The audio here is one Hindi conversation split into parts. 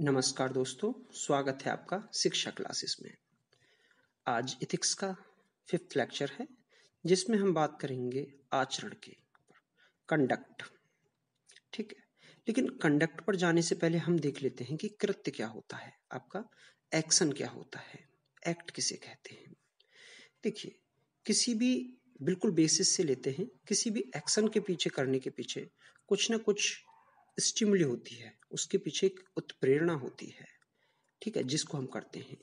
नमस्कार दोस्तों स्वागत है आपका शिक्षा क्लासेस में आज इथिक्स का फिफ्थ लेक्चर है जिसमें हम बात करेंगे आचरण के कंडक्ट ठीक है लेकिन कंडक्ट पर जाने से पहले हम देख लेते हैं कि कृत्य क्या होता है आपका एक्शन क्या होता है एक्ट किसे कहते हैं देखिए किसी भी बिल्कुल बेसिस से लेते हैं किसी भी एक्शन के पीछे करने के पीछे कुछ ना कुछ स्टिमुली होती है उसके पीछे एक उत्प्रेरणा होती है ठीक है जिसको हम करते हैं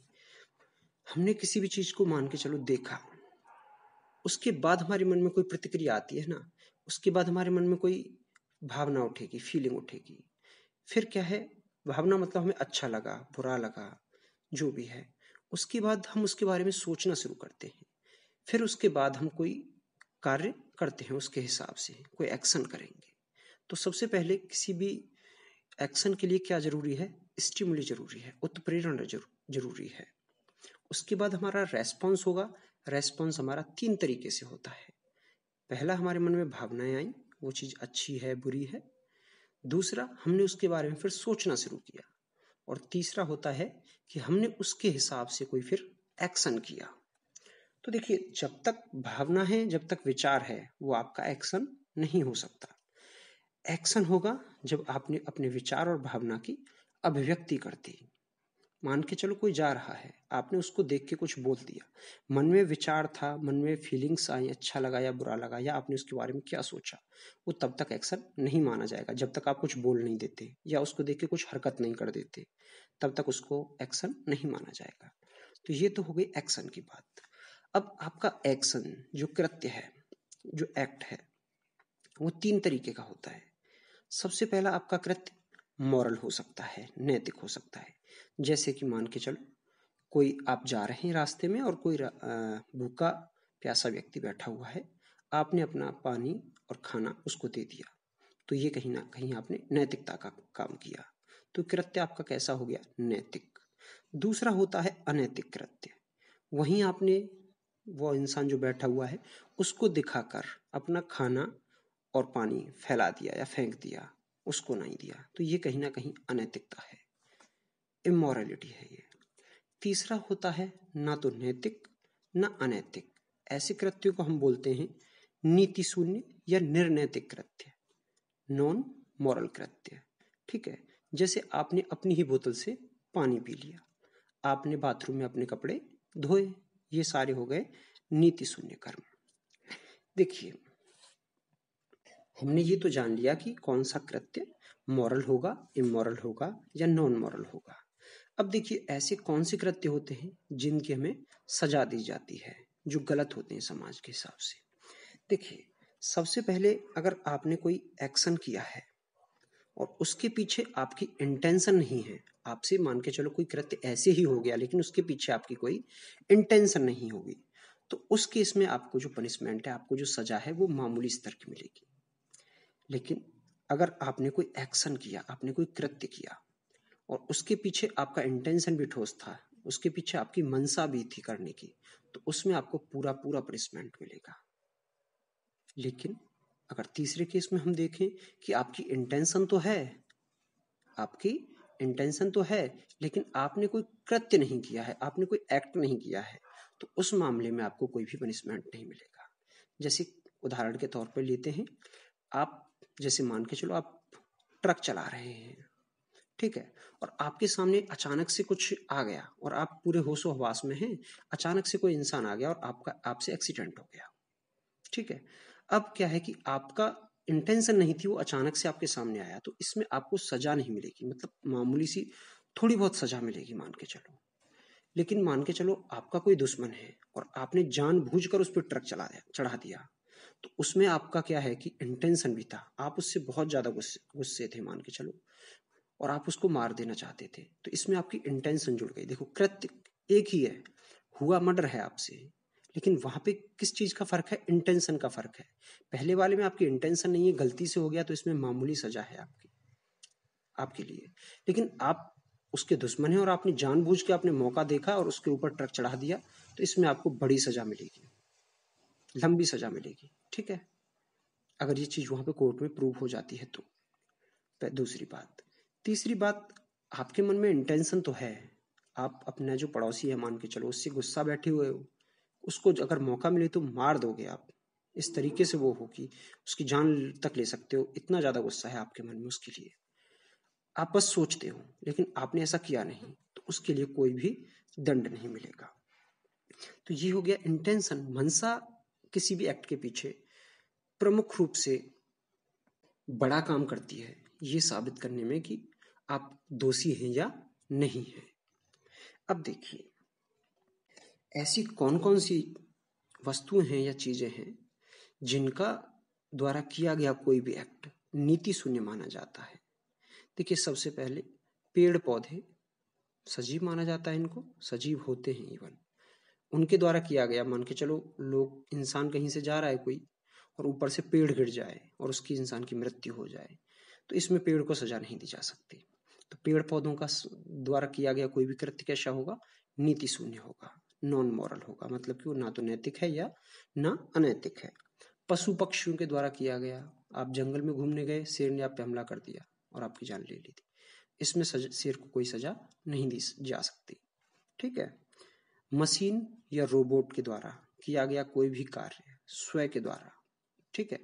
हमने किसी भी चीज को मान के चलो देखा उसके बाद हमारे मन में कोई प्रतिक्रिया आती है ना उसके बाद हमारे मन में कोई भावना उठेगी फीलिंग उठेगी फिर क्या है भावना मतलब हमें अच्छा लगा बुरा लगा जो भी है उसके बाद हम उसके बारे में सोचना शुरू करते हैं फिर उसके बाद हम कोई कार्य करते हैं उसके हिसाब से कोई एक्शन करेंगे तो सबसे पहले किसी भी एक्शन के लिए क्या जरूरी है स्टिमुली जरूरी है उत्प्रेरणा जरूरी है उसके बाद हमारा रेस्पॉन्स होगा रेस्पॉन्स हमारा तीन तरीके से होता है पहला हमारे मन में भावनाएं आई वो चीज़ अच्छी है बुरी है दूसरा हमने उसके बारे में फिर सोचना शुरू किया और तीसरा होता है कि हमने उसके हिसाब से कोई फिर एक्शन किया तो देखिए जब तक भावना है जब तक विचार है वो आपका एक्शन नहीं हो सकता एक्शन होगा जब आपने अपने विचार और भावना की अभिव्यक्ति कर दी मान के चलो कोई जा रहा है आपने उसको देख के कुछ बोल दिया मन में विचार था मन में फीलिंग्स आई अच्छा लगा या बुरा लगा या आपने उसके बारे में क्या सोचा वो तब तक एक्शन नहीं माना जाएगा जब तक आप कुछ बोल नहीं देते या उसको देख के कुछ हरकत नहीं कर देते तब तक उसको एक्शन नहीं माना जाएगा तो ये तो हो गई एक्शन की बात अब आपका एक्शन जो कृत्य है जो एक्ट है वो तीन तरीके का होता है सबसे पहला आपका कृत्य मॉरल हो सकता है नैतिक हो सकता है जैसे कि मान के चलो कोई आप जा रहे हैं रास्ते में और कोई भूखा प्यासा व्यक्ति बैठा हुआ है आपने अपना पानी और खाना उसको दे दिया तो ये कहीं ना कहीं आपने नैतिकता का काम किया तो कृत्य आपका कैसा हो गया नैतिक दूसरा होता है अनैतिक कृत्य वहीं आपने वो इंसान जो बैठा हुआ है उसको दिखाकर अपना खाना और पानी फैला दिया या फेंक दिया उसको नहीं दिया तो ये कहीं ना कहीं अनैतिकता है इमोरलिटी है ये तीसरा होता है ना तो नैतिक ना अनैतिक ऐसे कृत्यों को हम बोलते हैं नीति शून्य या निर्नैतिक कृत्य नॉन मॉरल कृत्य ठीक है जैसे आपने अपनी ही बोतल से पानी पी लिया आपने बाथरूम में अपने कपड़े धोए ये सारे हो गए नीति शून्य कर्म देखिए हमने ये तो जान लिया कि कौन सा कृत्य मॉरल होगा इमोरल होगा या नॉन मॉरल होगा अब देखिए ऐसे कौन से कृत्य होते हैं जिनकी हमें सजा दी जाती है जो गलत होते हैं समाज के हिसाब से देखिए सबसे पहले अगर आपने कोई एक्शन किया है और उसके पीछे आपकी इंटेंशन नहीं है आपसे मान के चलो कोई कृत्य ऐसे ही हो गया लेकिन उसके पीछे आपकी कोई इंटेंशन नहीं होगी तो उस केस में आपको जो पनिशमेंट है आपको जो सजा है वो मामूली स्तर की मिलेगी लेकिन अगर आपने कोई एक्शन किया आपने कोई कृत्य किया और उसके पीछे आपका इंटेंशन भी ठोस था उसके पीछे आपकी मनसा भी थी करने की तो उसमें आपको पूरा पूरा पनिशमेंट मिलेगा लेकिन अगर तीसरे केस में हम देखें कि आपकी इंटेंशन तो है आपकी इंटेंशन तो है लेकिन आपने कोई कृत्य नहीं किया है आपने कोई एक्ट नहीं किया है तो उस मामले में आपको कोई भी पनिशमेंट नहीं मिलेगा जैसे उदाहरण के तौर पर लेते हैं आप जैसे मान के चलो आप ट्रक चला रहे हैं ठीक है और आपके सामने अचानक से कुछ आ गया और आप पूरे होशो हवास में हैं अचानक से कोई इंसान आ गया और आपका आपसे एक्सीडेंट हो गया ठीक है अब क्या है कि आपका इंटेंशन नहीं थी वो अचानक से आपके सामने आया तो इसमें आपको सजा नहीं मिलेगी मतलब मामूली सी थोड़ी बहुत सजा मिलेगी मान के चलो लेकिन मान के चलो आपका कोई दुश्मन है और आपने जान कर उस पर ट्रक चला चढ़ा दिया तो उसमें आपका क्या है कि इंटेंशन भी था आप उससे बहुत ज़्यादा गुस्से गुस्से थे मान के चलो और आप उसको मार देना चाहते थे तो इसमें आपकी इंटेंशन जुड़ गई देखो कृत्य एक ही है हुआ मर्डर है आपसे लेकिन वहां पे किस चीज़ का फ़र्क है इंटेंशन का फ़र्क है पहले वाले में आपकी इंटेंशन नहीं है गलती से हो गया तो इसमें मामूली सज़ा है आपकी आपके लिए लेकिन आप उसके दुश्मन है और आपने जानबूझ के आपने मौका देखा और उसके ऊपर ट्रक चढ़ा दिया तो इसमें आपको बड़ी सज़ा मिलेगी लंबी सजा मिलेगी ठीक है अगर ये चीज वहां पे कोर्ट में प्रूव हो जाती है तो दूसरी बात तीसरी बात आपके मन में इंटेंशन तो है आप अपना जो पड़ोसी है मान के चलो उससे गुस्सा बैठे हुए हो उसको अगर मौका मिले तो मार दोगे आप इस तरीके से वो होगी उसकी जान तक ले सकते हो इतना ज्यादा गुस्सा है आपके मन में उसके लिए आप बस सोचते हो लेकिन आपने ऐसा किया नहीं तो उसके लिए कोई भी दंड नहीं मिलेगा तो ये हो गया इंटेंशन मनसा किसी भी एक्ट के पीछे प्रमुख रूप से बड़ा काम करती है ये साबित करने में कि आप दोषी हैं या नहीं हैं अब देखिए ऐसी कौन कौन सी वस्तुएं हैं या चीजें हैं जिनका द्वारा किया गया कोई भी एक्ट नीति शून्य माना जाता है देखिए सबसे पहले पेड़ पौधे सजीव माना जाता है इनको सजीव होते हैं इवन उनके द्वारा किया गया मान के चलो लोग इंसान कहीं से जा रहा है कोई और ऊपर से पेड़ गिर जाए और उसकी इंसान की मृत्यु हो जाए तो इसमें पेड़ को सजा नहीं दी जा सकती तो पेड़ पौधों का द्वारा किया गया कोई भी कृत्य कैसा होगा नीति शून्य होगा नॉन मॉरल होगा मतलब कि वो ना तो नैतिक है या ना अनैतिक है पशु पक्षियों के द्वारा किया गया आप जंगल में घूमने गए शेर ने आप पे हमला कर दिया और आपकी जान ले ली थी इसमें शेर को कोई सजा नहीं दी जा सकती ठीक है मशीन या रोबोट के द्वारा किया गया कोई भी कार्य स्वयं के द्वारा ठीक है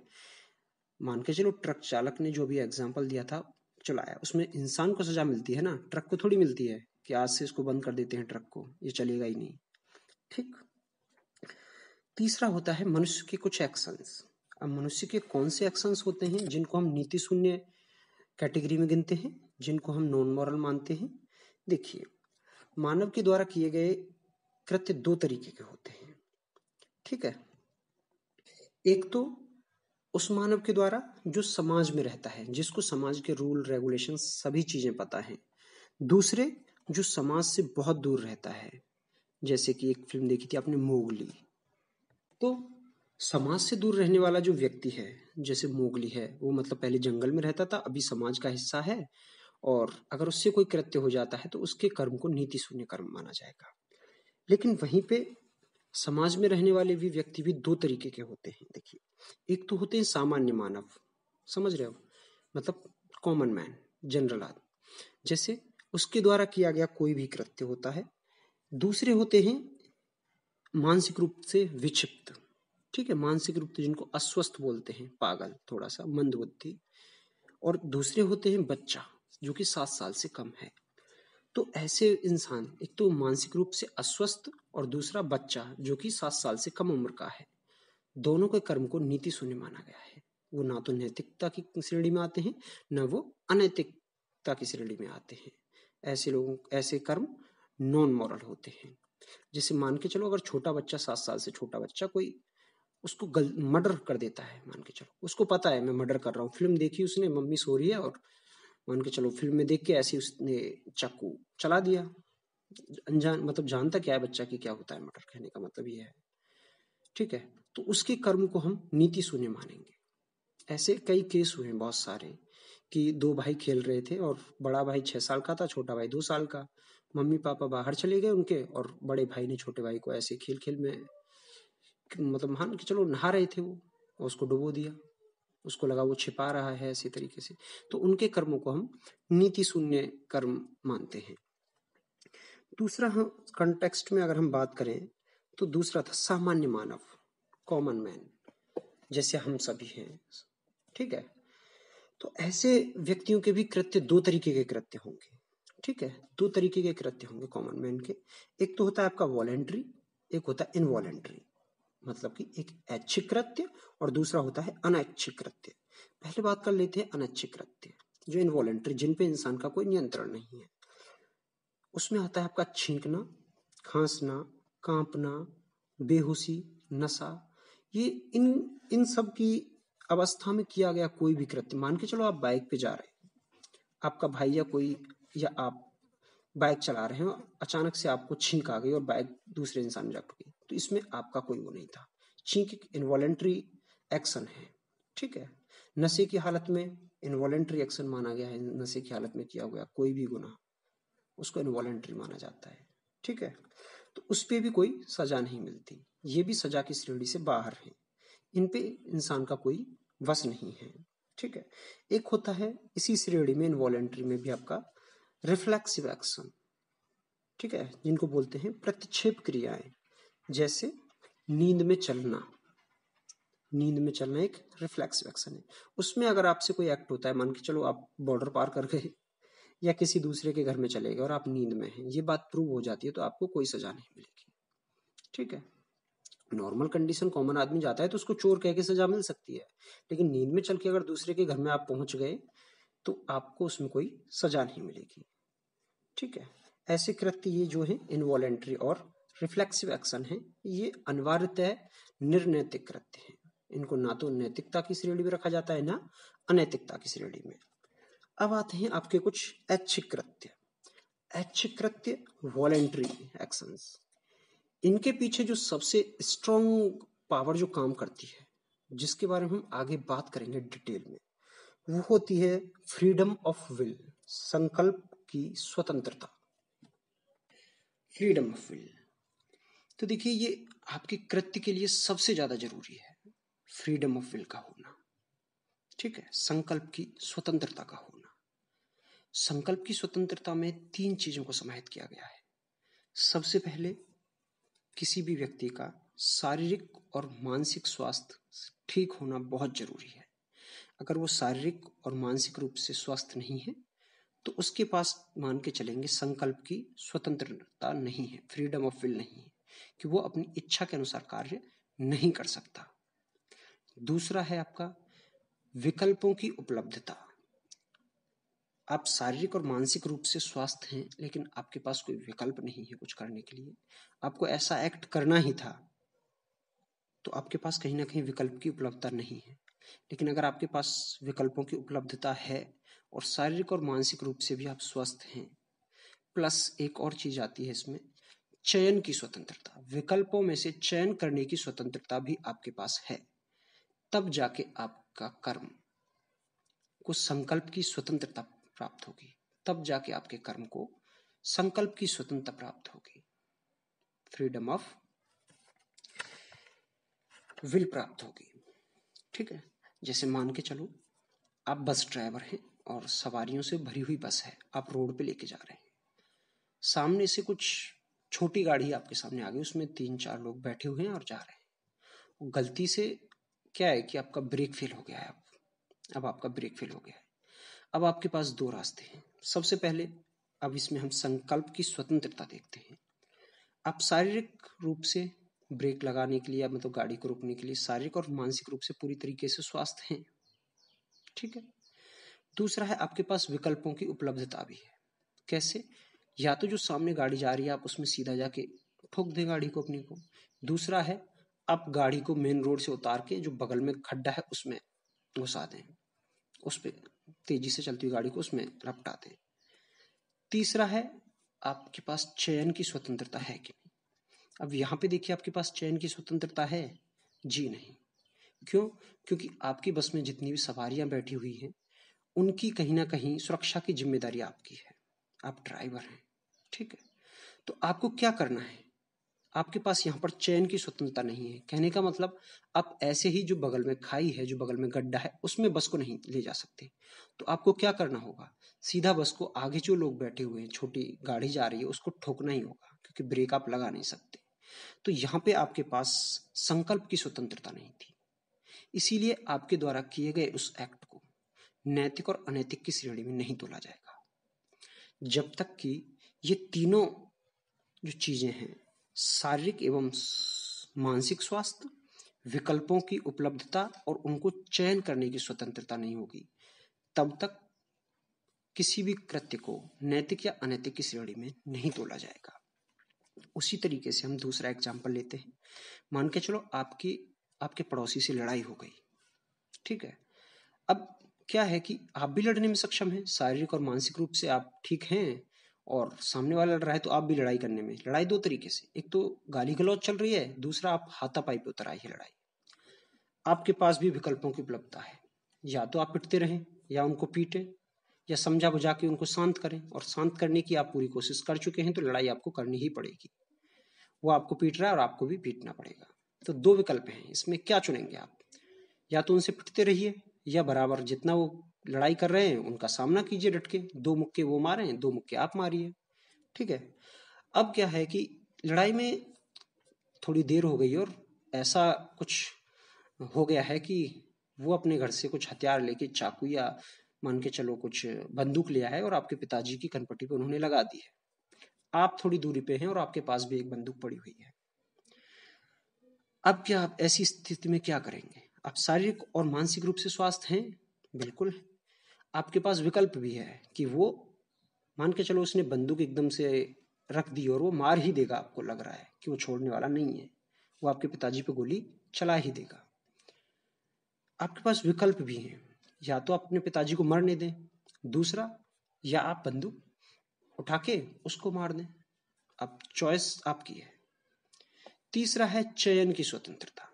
मान के चलो ट्रक चालक ने जो भी एग्जाम्पल दिया था चलाया उसमें इंसान को सजा मिलती है ना ट्रक को थोड़ी मिलती है कि आज से इसको बंद कर देते हैं ट्रक को ये चलेगा ही नहीं ठीक तीसरा होता है मनुष्य के कुछ एक्शंस अब मनुष्य के कौन से एक्शंस होते हैं जिनको हम नीति शून्य कैटेगरी में गिनते हैं जिनको हम नॉन मॉरल मानते हैं देखिए मानव के द्वारा किए गए कृत्य दो तरीके के होते हैं ठीक है एक तो उस मानव के द्वारा जो समाज में रहता है जिसको समाज के रूल रेगुलेशन सभी चीजें पता है दूसरे जो समाज से बहुत दूर रहता है जैसे कि एक फिल्म देखी थी आपने मोगली तो समाज से दूर रहने वाला जो व्यक्ति है जैसे मोगली है वो मतलब पहले जंगल में रहता था अभी समाज का हिस्सा है और अगर उससे कोई कृत्य हो जाता है तो उसके कर्म को नीति शून्य कर्म माना जाएगा लेकिन वहीं पे समाज में रहने वाले भी व्यक्ति भी दो तरीके के होते हैं देखिए एक तो होते हैं सामान्य मानव समझ रहे हो मतलब कॉमन मैन जनरल आदमी जैसे उसके द्वारा किया गया कोई भी कृत्य होता है दूसरे होते हैं मानसिक रूप से विक्षिप्त ठीक है मानसिक रूप से जिनको अस्वस्थ बोलते हैं पागल थोड़ा सा मंदबुद्धि और दूसरे होते हैं बच्चा जो कि सात साल से कम है तो ऐसे इंसान एक तो मानसिक रूप से अस्वस्थ और दूसरा बच्चा जो कि सात साल से कम उम्र का है दोनों के कर्म को नीति शून्य माना गया है वो ना तो नैतिकता की श्रेणी में आते हैं न वो अनैतिकता की श्रेणी में आते हैं ऐसे लोगों ऐसे कर्म नॉन मॉरल होते हैं जैसे मान के चलो अगर छोटा बच्चा सात साल से छोटा बच्चा कोई उसको गल मर्डर कर देता है मान के चलो उसको पता है मैं मर्डर कर रहा हूँ फिल्म देखी उसने मम्मी सो रही है और मान के चलो फिल्म में देख के ऐसे उसने चाकू चला दिया अनजान मतलब जानता क्या है बच्चा कि क्या होता है मटर खाने का मतलब ये है ठीक है तो उसके कर्म को हम नीति शून्य मानेंगे ऐसे कई केस हुए बहुत सारे कि दो भाई खेल रहे थे और बड़ा भाई छह साल का था छोटा भाई दो साल का मम्मी पापा बाहर चले गए उनके और बड़े भाई ने छोटे भाई को ऐसे खेल खेल में मतलब मान के चलो नहा रहे थे वो उसको डुबो दिया उसको लगा वो छिपा रहा है ऐसे तरीके से तो उनके कर्मों को हम नीति शून्य कर्म मानते हैं दूसरा हम कंटेक्स्ट में अगर हम बात करें तो दूसरा था सामान्य मानव कॉमन मैन जैसे हम सभी हैं ठीक है तो ऐसे व्यक्तियों के भी कृत्य दो तरीके के कृत्य होंगे ठीक है दो तरीके के कृत्य होंगे कॉमन मैन के एक तो होता है आपका वॉलेंट्री एक होता है इनवॉलेंट्री मतलब कि एक ऐच्छिक कृत्य और दूसरा होता है अनैच्छिक कृत्य पहले बात कर लेते हैं अनैच्छिक कृत्य जो इनवॉलेंट्री जिन पे इंसान का कोई नियंत्रण नहीं है उसमें आता है आपका छींकना खांसना कांपना बेहोशी नशा ये इन इन सब की अवस्था में किया गया कोई भी कृत्य मान के चलो आप बाइक पे जा रहे हैं आपका भाई या कोई या आप बाइक चला रहे हैं और अचानक से आपको छींक आ गई और बाइक दूसरे इंसान में जा गई तो इसमें आपका कोई वो नहीं था छींक एक इन्वॉलेंट्री एक्शन है ठीक है नशे की हालत में इन्वॉलेंट्री एक्शन माना गया है नशे की हालत में किया गया कोई भी गुना उसको इन्वॉलेंट्री माना जाता है ठीक है तो उस पर भी कोई सजा नहीं मिलती ये भी सजा की श्रेणी से बाहर है इन पे इंसान का कोई वश नहीं है ठीक है एक होता है इसी श्रेणी में इन्वॉलेंट्री में भी आपका रिफ्लेक्सिव एक्शन ठीक है जिनको बोलते हैं प्रतिक्षेप क्रियाएं जैसे नींद में चलना नींद में चलना एक रिफ्लेक्स एक्शन है उसमें अगर आपसे कोई एक्ट होता है मान के चलो आप बॉर्डर पार कर गए या किसी दूसरे के घर में चले गए और आप नींद में हैं ये बात प्रूव हो जाती है तो आपको कोई सजा नहीं मिलेगी ठीक है नॉर्मल कंडीशन कॉमन आदमी जाता है तो उसको चोर कह के सजा मिल सकती है लेकिन नींद में चल के अगर दूसरे के घर में आप पहुंच गए तो आपको उसमें कोई सजा नहीं मिलेगी ठीक है ऐसे कृत्य ये जो है इनवॉलेंट्री और रिफ्लेक्सिव एक्शन है ये अनिवार्यत निर्नैतिक कृत्य है इनको ना तो नैतिकता की श्रेणी में रखा जाता है ना अनैतिकता की श्रेणी में अब आते हैं आपके कुछ ऐच्छिक कृत्य ऐच्छिक कृत्य वॉलेंट्री एक्शन इनके पीछे जो सबसे स्ट्रॉन्ग पावर जो काम करती है जिसके बारे में हम आगे बात करेंगे डिटेल में वो होती है फ्रीडम ऑफ विल संकल्प की स्वतंत्रता फ्रीडम ऑफ विल तो देखिए ये आपके कृत्य के लिए सबसे ज्यादा जरूरी है फ्रीडम ऑफ विल का होना ठीक है संकल्प की स्वतंत्रता का होना संकल्प की स्वतंत्रता में तीन चीजों को समाहित किया गया है सबसे पहले किसी भी व्यक्ति का शारीरिक और मानसिक स्वास्थ्य ठीक होना बहुत जरूरी है अगर वो शारीरिक और मानसिक रूप से स्वस्थ नहीं है तो उसके पास मान के चलेंगे संकल्प की स्वतंत्रता नहीं है फ्रीडम ऑफ विल नहीं है कि वो अपनी इच्छा के अनुसार कार्य नहीं कर सकता दूसरा है आपका विकल्पों की उपलब्धता आप शारीरिक और मानसिक रूप से स्वस्थ हैं लेकिन आपके पास कोई विकल्प नहीं है कुछ करने के लिए आपको ऐसा एक्ट करना ही था तो आपके पास कहीं ना कहीं विकल्प की उपलब्धता नहीं है लेकिन अगर आपके पास विकल्पों की उपलब्धता है और शारीरिक और मानसिक रूप से भी आप स्वस्थ हैं प्लस एक और चीज आती है इसमें चयन की स्वतंत्रता विकल्पों में से चयन करने की स्वतंत्रता भी आपके पास है तब जाके आपका कर्म को संकल्प की स्वतंत्रता प्राप्त होगी तब जाके आपके कर्म को संकल्प की स्वतंत्रता प्राप्त होगी फ्रीडम ऑफ विल प्राप्त होगी ठीक है जैसे मान के चलो आप बस ड्राइवर हैं और सवारियों से भरी हुई बस है आप रोड पे लेके जा रहे हैं सामने से कुछ छोटी गाड़ी आपके सामने आ गई उसमें तीन चार लोग बैठे हुए हैं और जा रहे हैं गलती से क्या है कि आपका ब्रेक फेल हो गया है अब अब आपका ब्रेक फेल हो गया है अब आपके पास दो रास्ते हैं सबसे पहले अब इसमें हम संकल्प की स्वतंत्रता देखते हैं आप शारीरिक रूप से ब्रेक लगाने के लिए मतलब गाड़ी को रोकने के लिए शारीरिक और मानसिक रूप से पूरी तरीके से स्वस्थ हैं ठीक है दूसरा है आपके पास विकल्पों की उपलब्धता भी है कैसे या तो जो सामने गाड़ी जा रही है आप उसमें सीधा जाके ठोक दें गाड़ी को अपनी को दूसरा है आप गाड़ी को मेन रोड से उतार के जो बगल में खड्डा है उसमें घुसा दें उस पर तेजी से चलती हुई गाड़ी को उसमें रपटा दें तीसरा है आपके पास चयन की स्वतंत्रता है कि नहीं अब यहाँ पे देखिए आपके पास चयन की स्वतंत्रता है जी नहीं क्यों क्योंकि आपकी बस में जितनी भी सवारियां बैठी हुई हैं उनकी कहीं ना कहीं सुरक्षा की जिम्मेदारी आपकी है आप ड्राइवर हैं ठीक है तो आपको क्या करना है आपके पास यहाँ पर चयन की स्वतंत्रता नहीं है कहने का मतलब आप ऐसे ही जो बगल में खाई है जो बगल में गड्ढा है उसमें बस को नहीं ले जा सकते तो आपको क्या करना होगा सीधा बस को आगे जो लोग बैठे हुए हैं छोटी गाड़ी जा रही है उसको ठोकना ही होगा क्योंकि ब्रेक आप लगा नहीं सकते तो यहाँ पे आपके पास संकल्प की स्वतंत्रता नहीं थी इसीलिए आपके द्वारा किए गए उस एक्ट को नैतिक और अनैतिक की श्रेणी में नहीं तोला जाएगा जब तक कि ये तीनों जो चीज़ें हैं शारीरिक एवं मानसिक स्वास्थ्य विकल्पों की उपलब्धता और उनको चयन करने की स्वतंत्रता नहीं होगी तब तक किसी भी कृत्य को नैतिक या अनैतिक की श्रेणी में नहीं तोला जाएगा उसी तरीके से हम दूसरा एग्जाम्पल लेते हैं मान के चलो आपकी आपके पड़ोसी से लड़ाई हो गई ठीक है अब क्या है कि आप भी लड़ने में सक्षम हैं शारीरिक और मानसिक रूप से आप ठीक हैं और सामने वाला लड़ रहा है तो आप भी लड़ाई करने में लड़ाई दो तरीके से एक तो गाली गलौज चल रही है दूसरा आप हाथापाई पे उतर आई है लड़ाई आपके पास भी विकल्पों की उपलब्धता है या तो आप पिटते रहें या उनको पीटें या समझा बुझा के उनको शांत करें और शांत करने की आप पूरी कोशिश कर चुके हैं तो लड़ाई आपको करनी ही पड़ेगी वो आपको पीट रहा है और आपको भी पीटना पड़ेगा तो दो विकल्प हैं इसमें क्या चुनेंगे आप या तो उनसे पिटते रहिए या बराबर जितना वो लड़ाई कर रहे हैं उनका सामना कीजिए डट के दो मुक्के वो मारे हैं दो मुक्के आप मारिए ठीक है अब क्या है कि लड़ाई में थोड़ी देर हो गई और ऐसा कुछ हो गया है कि वो अपने घर से कुछ हथियार लेके चाकू या मान के चलो कुछ बंदूक लिया है और आपके पिताजी की कनपट्टी पर उन्होंने लगा दी है आप थोड़ी दूरी पे हैं और आपके पास भी एक बंदूक पड़ी हुई है अब क्या आप ऐसी स्थिति में क्या करेंगे आप शारीरिक और मानसिक रूप से स्वास्थ्य हैं बिल्कुल आपके पास विकल्प भी है कि वो मान के चलो उसने बंदूक एकदम से रख दी और वो मार ही देगा आपको लग रहा है कि वो छोड़ने वाला नहीं है वो आपके पिताजी पे गोली चला ही देगा आपके पास विकल्प भी हैं या तो आप अपने पिताजी को मरने दें दूसरा या आप बंदूक उठा के उसको मार दें अब चॉइस आपकी है तीसरा है चयन की स्वतंत्रता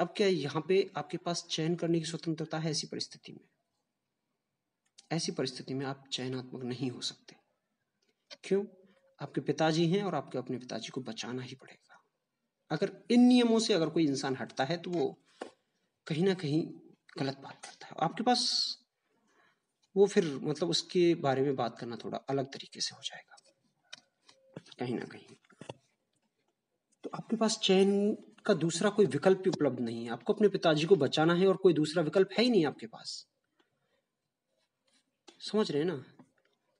अब क्या यहाँ पे आपके पास चयन करने की स्वतंत्रता है ऐसी परिस्थिति में ऐसी परिस्थिति में आप चयनात्मक नहीं हो सकते क्यों आपके पिताजी हैं और आपके अपने पिताजी को बचाना ही पड़ेगा अगर इन नियमों से अगर कोई इंसान हटता है तो वो कहीं ना कहीं गलत बात करता है आपके पास वो फिर मतलब उसके बारे में बात करना थोड़ा अलग तरीके से हो जाएगा कहीं ना कहीं तो आपके पास चयन का दूसरा कोई विकल्प भी उपलब्ध नहीं है आपको अपने पिताजी को बचाना है और कोई दूसरा विकल्प है ही नहीं आपके पास समझ रहे हैं ना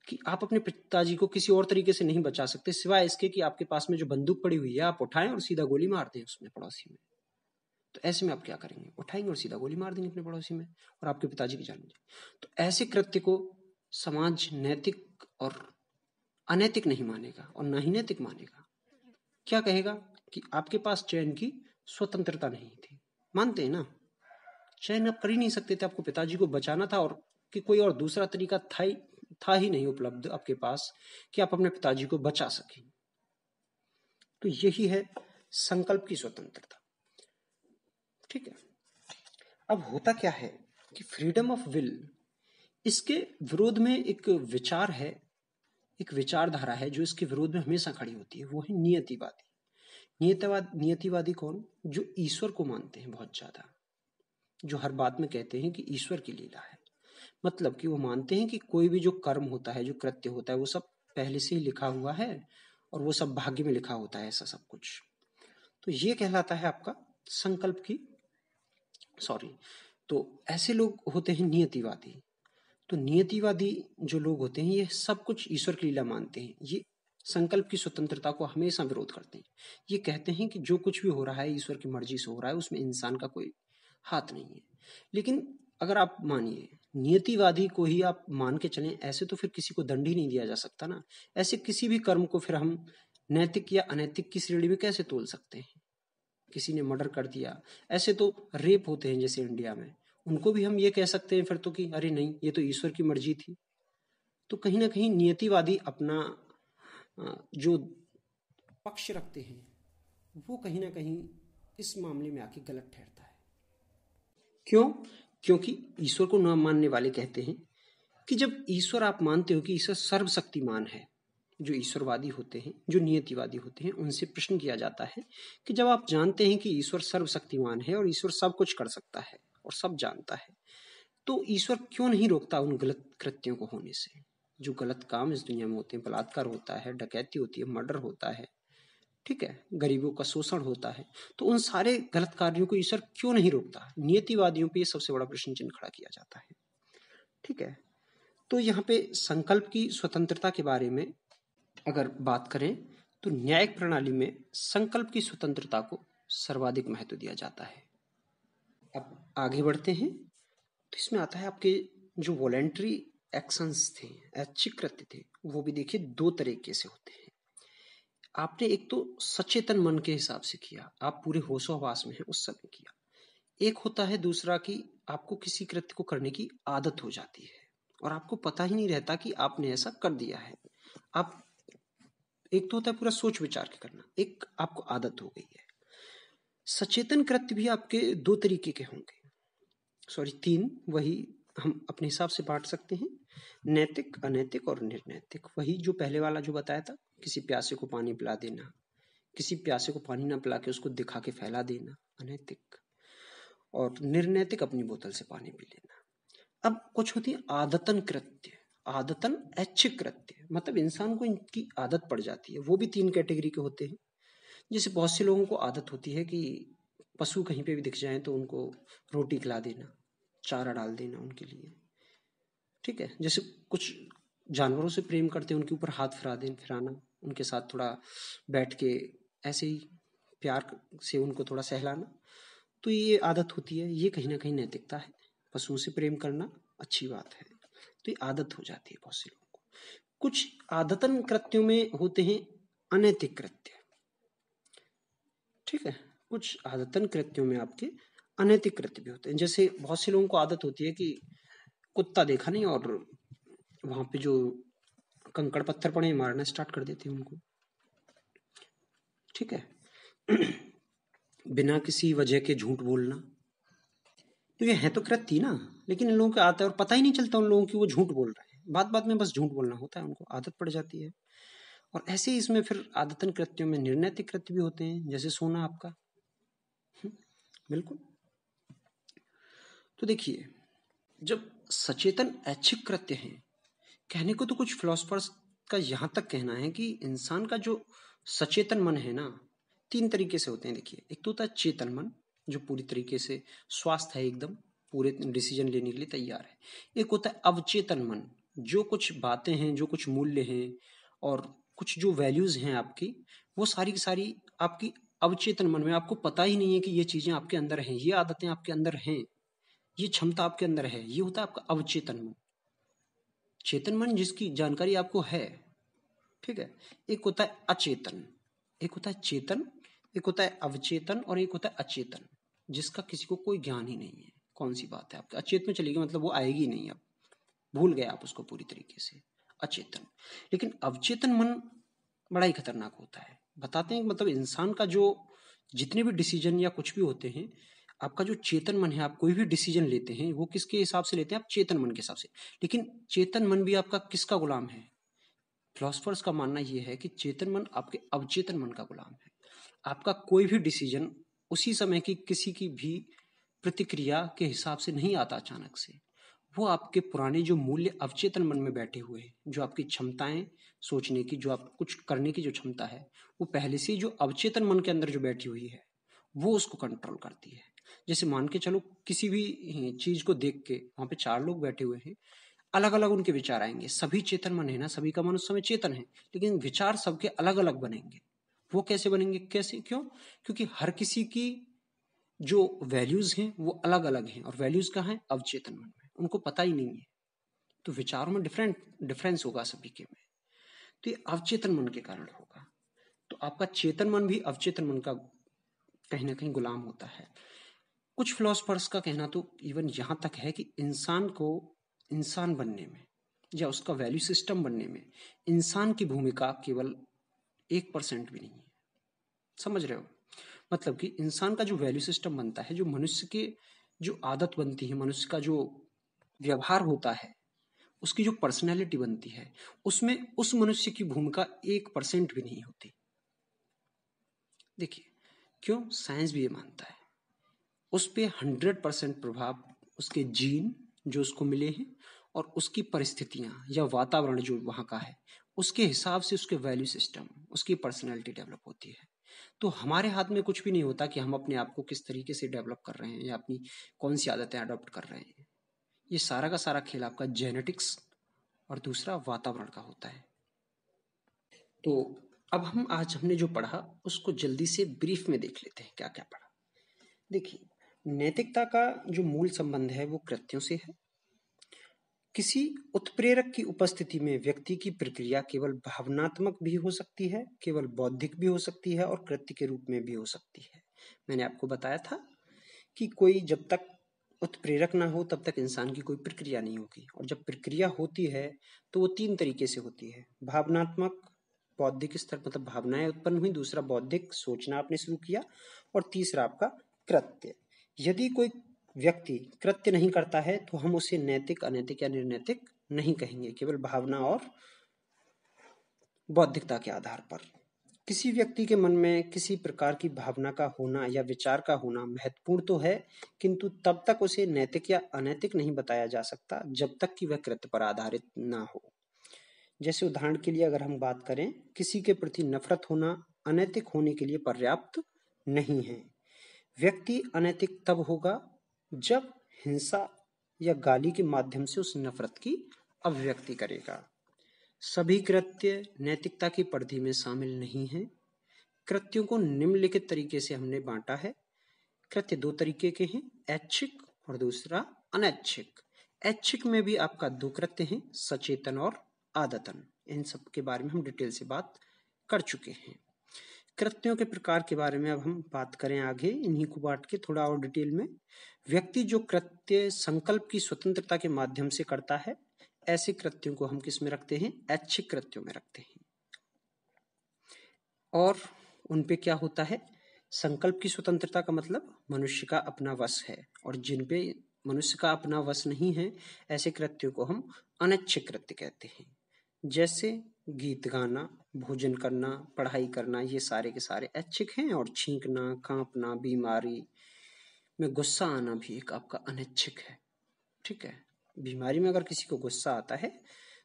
कि आप अपने पिताजी को किसी और तरीके से नहीं बचा सकते सिवाय इसके कि आपके पास में जो बंदूक पड़ी हुई है आप उठाएं और सीधा गोली मार दें उसमें पड़ोसी में तो ऐसे में आप क्या करेंगे उठाएंगे और सीधा गोली मार देंगे अपने पड़ोसी में और आपके पिताजी की जान में तो ऐसे कृत्य को समाज नैतिक और अनैतिक नहीं मानेगा और ना ही नैतिक मानेगा क्या कहेगा कि आपके पास चयन की स्वतंत्रता नहीं थी मानते हैं ना चयन आप कर ही नहीं सकते थे आपको पिताजी को बचाना था और कि कोई और दूसरा तरीका था ही था ही नहीं उपलब्ध आपके पास कि आप अपने पिताजी को बचा सकें तो यही है संकल्प की स्वतंत्रता ठीक है अब होता क्या है कि फ्रीडम ऑफ विल इसके विरोध में एक विचार है एक विचारधारा है जो इसके विरोध में हमेशा खड़ी होती है वो है नियतिवादी नियतवाद नियतिवादी कौन जो ईश्वर को मानते हैं बहुत ज्यादा जो हर बात में कहते हैं कि ईश्वर की लीला है मतलब कि वो मानते हैं कि कोई भी जो कर्म होता है जो कृत्य होता है वो सब पहले से ही लिखा हुआ है और वो सब भाग्य में लिखा होता है ऐसा सब कुछ तो ये कहलाता है आपका संकल्प की सॉरी तो ऐसे लोग होते हैं नियतिवादी तो नियतिवादी जो लोग होते हैं ये सब कुछ ईश्वर की लीला मानते हैं ये संकल्प की स्वतंत्रता को हमेशा विरोध करते हैं ये कहते हैं कि जो कुछ भी हो रहा है ईश्वर की मर्जी से हो रहा है उसमें इंसान का कोई हाथ नहीं है लेकिन अगर आप मानिए नियतिवादी को ही आप मान के चलें ऐसे तो फिर किसी को दंड ही नहीं दिया जा सकता ना ऐसे किसी भी कर्म को फिर हम नैतिक या अनैतिक की श्रेणी में कैसे तोल सकते हैं किसी ने मर्डर कर दिया ऐसे तो रेप होते हैं जैसे इंडिया में उनको भी हम ये कह सकते हैं फिर तो कि अरे नहीं ये तो ईश्वर की मर्जी थी तो कहीं ना कहीं नियतिवादी अपना जो पक्ष रखते हैं वो कहीं ना कहीं इस मामले में आके गलत ठहरता है क्यों क्योंकि ईश्वर को न मानने वाले कहते हैं कि जब ईश्वर आप मानते हो कि ईश्वर सर्वशक्तिमान है जो ईश्वरवादी होते हैं जो नियतिवादी होते हैं उनसे प्रश्न किया जाता है कि जब आप जानते हैं कि ईश्वर सर्वशक्तिमान है और ईश्वर सब कुछ कर सकता है और सब जानता है तो ईश्वर क्यों नहीं रोकता उन गलत कृत्यों को होने से जो गलत काम इस दुनिया में होते हैं बलात्कार होता है डकैती होती है मर्डर होता है ठीक है गरीबों का शोषण होता है तो उन सारे गलत कार्यों को ईश्वर क्यों नहीं रोकता नियतिवादियों पे ये सबसे बड़ा प्रश्न चिन्ह खड़ा किया जाता है ठीक है तो यहाँ पे संकल्प की स्वतंत्रता के बारे में अगर बात करें तो न्यायिक प्रणाली में संकल्प की स्वतंत्रता को सर्वाधिक महत्व दिया जाता है अब आगे बढ़ते हैं तो इसमें आता है आपके जो वॉलेंट्री एक्शंस थे ऐच्छिक कृत्य थे वो भी देखिए दो तरीके से होते हैं आपने एक तो सचेतन मन के हिसाब से किया आप पूरे आवास में हैं उस समय किया एक होता है दूसरा कि आपको किसी कृत्य को करने की आदत हो जाती है और आपको पता ही नहीं रहता कि आपने ऐसा कर दिया है आप एक तो होता है पूरा सोच विचार के करना एक आपको आदत हो गई है सचेतन कृत्य भी आपके दो तरीके के होंगे सॉरी तीन वही हम अपने हिसाब से बांट सकते हैं नैतिक अनैतिक और निर्नैतिक वही जो पहले वाला जो बताया था किसी प्यासे को पानी पिला देना किसी प्यासे को पानी ना पिला के उसको दिखा के फैला देना अनैतिक और निर्नैतिक अपनी बोतल से पानी पी लेना अब कुछ होती है आदतन कृत्य आदतन ऐच्छिक कृत्य मतलब इंसान को इनकी आदत पड़ जाती है वो भी तीन कैटेगरी के होते हैं जैसे बहुत से लोगों को आदत होती है कि पशु कहीं पे भी दिख जाए तो उनको रोटी खिला देना चारा डाल देना उनके लिए ठीक है जैसे कुछ जानवरों से प्रेम करते हैं उनके ऊपर हाथ फिरा दें फिराना उनके साथ थोड़ा बैठ के ऐसे ही प्यार से उनको थोड़ा सहलाना तो ये आदत होती है ये कहीं ना कहीं नैतिकता है पशुओं से प्रेम करना अच्छी बात है तो ये आदत हो जाती है बहुत से लोगों को कुछ आदतन कृत्यों में होते हैं अनैतिक कृत्य ठीक है कुछ आदतन कृत्यों में आपके अनैतिक कृत्य भी होते हैं जैसे बहुत से लोगों को आदत होती है कि कुत्ता देखा नहीं और वहां पे जो कंकड़ पत्थर पड़े मारना स्टार्ट कर देते हैं उनको ठीक है बिना किसी वजह के झूठ बोलना तो ये है तो कृत्य ना लेकिन इन लोगों के आता है और पता ही नहीं चलता उन लोगों की वो झूठ बोल रहे हैं बात बात में बस झूठ बोलना होता है उनको आदत पड़ जाती है और ऐसे ही इसमें फिर आदतन कृत्यों में निर्णय कृत्य भी होते हैं जैसे सोना आपका हम्म, बिल्कुल तो देखिए जब सचेतन ऐच्छिक कृत्य हैं कहने को तो कुछ फिलोसफर्स का यहाँ तक कहना है कि इंसान का जो सचेतन मन है ना तीन तरीके से होते हैं देखिए एक तो होता है चेतन मन जो पूरी तरीके से स्वास्थ्य है एकदम पूरे डिसीजन लेने के लिए तैयार है एक होता है अवचेतन मन जो कुछ बातें हैं जो कुछ मूल्य हैं और कुछ जो वैल्यूज़ हैं आपकी वो सारी की सारी आपकी अवचेतन मन में आपको पता ही नहीं है कि ये चीज़ें आपके अंदर हैं ये आदतें आपके अंदर हैं ये क्षमता आपके अंदर है ये होता है आपका अवचेतन मन चेतन मन जिसकी जानकारी आपको है ठीक है एक होता है अचेतन एक होता है चेतन एक होता है अवचेतन और एक होता है अचेतन जिसका किसी को कोई ज्ञान ही नहीं है कौन सी बात है आपके अचेत में चलेगी मतलब वो आएगी नहीं अब भूल गए आप उसको पूरी तरीके से अचेतन लेकिन अवचेतन मन बड़ा ही खतरनाक होता है बताते हैं मतलब इंसान का जो जितने भी डिसीजन या कुछ भी होते हैं आपका जो चेतन मन है आप कोई भी डिसीजन लेते हैं वो किसके हिसाब से लेते हैं आप चेतन मन के हिसाब से लेकिन चेतन मन भी आपका किसका गुलाम है फिलोसफर्स का मानना यह है कि चेतन मन आपके अवचेतन मन का गुलाम है आपका कोई भी डिसीजन उसी समय की किसी की भी प्रतिक्रिया के हिसाब से नहीं आता अचानक से वो आपके पुराने जो मूल्य अवचेतन मन में बैठे हुए हैं जो आपकी क्षमताएं सोचने की जो आप कुछ करने की जो क्षमता है वो पहले से जो अवचेतन मन के अंदर जो बैठी हुई है वो उसको कंट्रोल करती है जैसे मान के चलो किसी भी चीज को देख के वहां पे चार लोग बैठे हुए हैं अलग अलग उनके विचार आएंगे सभी चेतन मन है ना सभी का मन उस समय चेतन है लेकिन विचार सबके अलग अलग बनेंगे वो कैसे बनेंगे कैसे क्यों क्योंकि हर किसी की जो वैल्यूज हैं वो अलग अलग हैं और वैल्यूज कहाँ हैं अवचेतन मन में उनको पता ही नहीं है तो विचारों में डिफरेंट डिफरेंस होगा सभी के में तो ये अवचेतन मन के कारण होगा तो आपका चेतन मन भी अवचेतन मन का कहीं ना कहीं गुलाम होता है कुछ फिलोसफर्स का कहना तो इवन यहाँ तक है कि इंसान को इंसान बनने में या उसका वैल्यू सिस्टम बनने में इंसान की भूमिका केवल एक परसेंट भी नहीं है समझ रहे हो मतलब कि इंसान का जो वैल्यू सिस्टम बनता है जो मनुष्य के जो आदत बनती है मनुष्य का जो व्यवहार होता है उसकी जो पर्सनैलिटी बनती है उसमें उस मनुष्य की भूमिका एक परसेंट भी नहीं होती देखिए क्यों साइंस भी ये मानता है उस पर हंड्रेड परसेंट प्रभाव उसके जीन जो उसको मिले हैं और उसकी परिस्थितियाँ या वातावरण जो वहाँ का है उसके हिसाब से उसके वैल्यू सिस्टम उसकी पर्सनैलिटी डेवलप होती है तो हमारे हाथ में कुछ भी नहीं होता कि हम अपने आप को किस तरीके से डेवलप कर रहे हैं या अपनी कौन सी आदतें अडॉप्ट कर रहे हैं ये सारा का सारा खेल आपका जेनेटिक्स और दूसरा वातावरण का होता है तो अब हम आज हमने जो पढ़ा उसको जल्दी से ब्रीफ में देख लेते हैं क्या क्या पढ़ा देखिए नैतिकता का जो मूल संबंध है वो कृत्यों से है किसी उत्प्रेरक की उपस्थिति में व्यक्ति की प्रक्रिया केवल भावनात्मक भी हो सकती है केवल बौद्धिक भी हो सकती है और कृत्य के रूप में भी हो सकती है मैंने आपको बताया था कि कोई जब तक उत्प्रेरक ना हो तब तक इंसान की कोई प्रक्रिया नहीं होगी और जब प्रक्रिया होती है तो वो तीन तरीके से होती है भावनात्मक बौद्धिक स्तर मतलब भावनाएं उत्पन्न हुई दूसरा बौद्धिक सोचना आपने शुरू किया और तीसरा आपका कृत्य यदि कोई व्यक्ति कृत्य नहीं करता है तो हम उसे नैतिक अनैतिक या निर्नैतिक नहीं कहेंगे केवल भावना और बौद्धिकता के आधार पर किसी व्यक्ति के मन में किसी प्रकार की भावना का होना या विचार का होना महत्वपूर्ण तो है किंतु तब तक उसे नैतिक या अनैतिक नहीं बताया जा सकता जब तक कि वह कृत्य पर आधारित ना हो जैसे उदाहरण के लिए अगर हम बात करें किसी के प्रति नफरत होना अनैतिक होने के लिए पर्याप्त नहीं है व्यक्ति अनैतिक तब होगा जब हिंसा या गाली के माध्यम से उस नफरत की अभिव्यक्ति करेगा सभी कृत्य नैतिकता की परिधि में शामिल नहीं है कृत्यों को निम्नलिखित तरीके से हमने बांटा है कृत्य दो तरीके के हैं ऐच्छिक और दूसरा अनैच्छिक ऐच्छिक में भी आपका दो कृत्य हैं सचेतन और आदतन इन सब के बारे में हम डिटेल से बात कर चुके हैं कृत्यों के प्रकार के बारे में अब हम बात करें आगे इन्हीं को बांट के थोड़ा और डिटेल में व्यक्ति जो कृत्य संकल्प की स्वतंत्रता के माध्यम से करता है ऐसे कृत्यों को हम किस में रखते हैं ऐच्छिक कृत्यों में रखते हैं और उनपे क्या होता है संकल्प की स्वतंत्रता का मतलब मनुष्य का अपना वश है और जिनपे मनुष्य का अपना वश नहीं है ऐसे कृत्यों को हम अनैच्छिक कृत्य कहते हैं जैसे गीत गाना भोजन करना पढ़ाई करना ये सारे के सारे ऐच्छिक हैं और छींकना कांपना बीमारी में गुस्सा आना भी एक आपका अनैच्छिक है ठीक है बीमारी में अगर किसी को गुस्सा आता है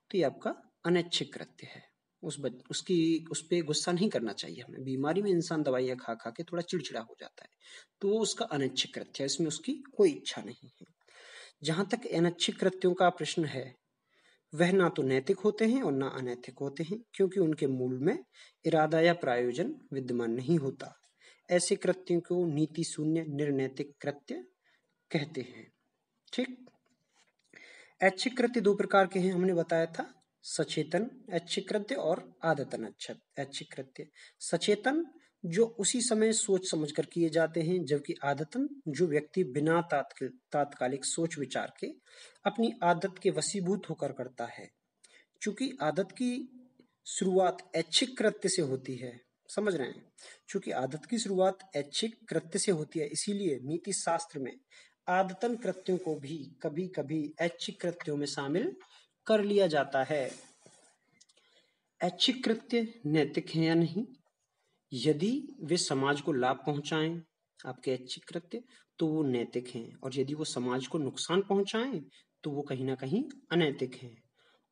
तो ये आपका अनैच्छिक कृत्य है उस बच, उसकी उस पर गुस्सा नहीं करना चाहिए हमें बीमारी में इंसान दवाइयाँ खा खा के थोड़ा चिड़चिड़ा हो जाता है तो वो उसका अनैच्छिक कृत्य है इसमें उसकी कोई इच्छा नहीं है जहाँ तक अनैच्छिक कृत्यों का प्रश्न है वह ना तो नैतिक होते हैं और ना अनैतिक होते हैं क्योंकि उनके मूल में इरादा या प्रायोजन विद्यमान नहीं होता ऐसे कृत्यों को नीति शून्य निर्नैतिक कृत्य कहते हैं ठीक ऐच्छिक कृत्य दो प्रकार के हैं हमने बताया था सचेतन ऐच्छिक कृत्य और आदतन अच्छत ऐच्छिक कृत्य सचेतन जो उसी समय सोच समझ कर किए जाते हैं जबकि आदतन जो व्यक्ति बिना तात्कालिक सोच विचार के अपनी आदत के वसीभूत होकर करता है चूंकि आदत की शुरुआत ऐच्छिक कृत्य से होती है समझ रहे हैं चूंकि आदत की शुरुआत ऐच्छिक कृत्य से होती है इसीलिए नीति शास्त्र में आदतन कृत्यों को भी कभी कभी ऐच्छिक कृत्यों में शामिल कर लिया जाता है ऐच्छिक कृत्य नैतिक है या नहीं यदि वे समाज को लाभ पहुंचाएं आपके अच्छे कृत्य तो वो नैतिक हैं और यदि वो समाज को नुकसान पहुंचाएं तो वो कहीं ना कहीं अनैतिक हैं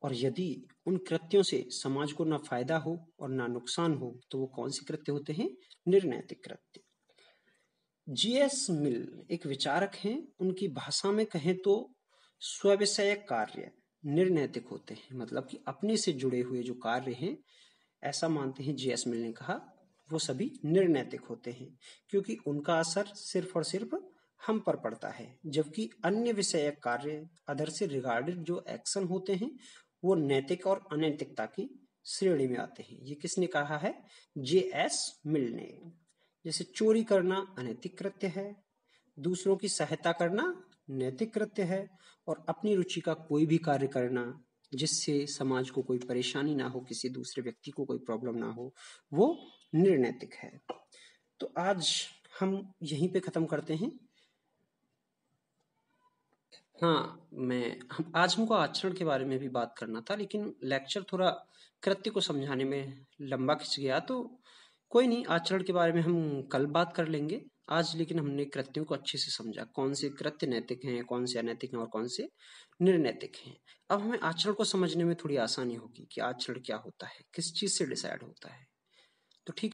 और यदि उन कृत्यों से समाज को ना फायदा हो और ना नुकसान हो तो वो कौन से कृत्य होते हैं निर्नैतिक कृत्य जी एस मिल एक विचारक हैं उनकी भाषा में कहें तो स्वविषयक कार्य निर्नैतिक होते हैं मतलब कि अपने से जुड़े हुए जो कार्य हैं ऐसा मानते हैं एस मिल ने कहा वो सभी निर्णैतिक होते हैं क्योंकि उनका असर सिर्फ और सिर्फ हम पर पड़ता है जबकि अन्य विषयक कार्य अदर से रिगार्डेड जो एक्शन होते हैं वो नैतिक और अनैतिकता की श्रेणी में आते हैं ये किसने कहा है जे एस मिलने जैसे चोरी करना अनैतिक कृत्य है दूसरों की सहायता करना नैतिक कृत्य है और अपनी रुचि का कोई भी कार्य करना जिससे समाज को कोई परेशानी ना हो किसी दूसरे व्यक्ति को कोई प्रॉब्लम ना हो वो निर्णैतिक है तो आज हम यहीं पे ख़त्म करते हैं हाँ मैं हम आज हमको आचरण के बारे में भी बात करना था लेकिन लेक्चर थोड़ा कृत्य को समझाने में लंबा खिंच गया तो कोई नहीं आचरण के बारे में हम कल बात कर लेंगे आज लेकिन हमने कृत्यों को अच्छे से समझा कौन से कृत्य नैतिक हैं कौन से अनैतिक हैं और कौन से निर्नैतिक हैं अब हमें आचरण को समझने में थोड़ी आसानी होगी कि आचरण क्या होता है किस चीज़ से डिसाइड होता है तो ठीक